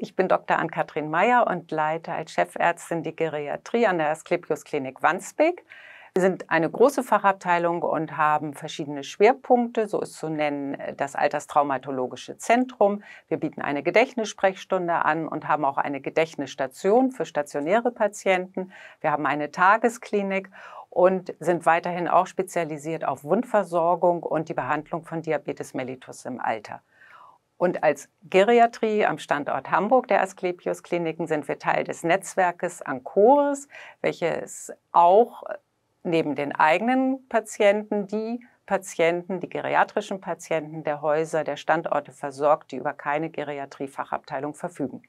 Ich bin Dr. Ann-Kathrin Meyer und leite als Chefärztin die Geriatrie an der Asklepios Klinik Wandsbek. Wir sind eine große Fachabteilung und haben verschiedene Schwerpunkte. So ist zu nennen äh, das Alterstraumatologische Zentrum. Wir bieten eine Gedächtnissprechstunde an und haben auch eine Gedächtnisstation für stationäre Patienten. Wir haben eine Tagesklinik und sind weiterhin auch spezialisiert auf Wundversorgung und die Behandlung von Diabetes mellitus im Alter. Und als Geriatrie am Standort Hamburg der Asklepios Kliniken sind wir Teil des Netzwerkes Ancoris, welches auch neben den eigenen Patienten die Patienten, die geriatrischen Patienten der Häuser, der Standorte versorgt, die über keine Geriatrie-Fachabteilung verfügen.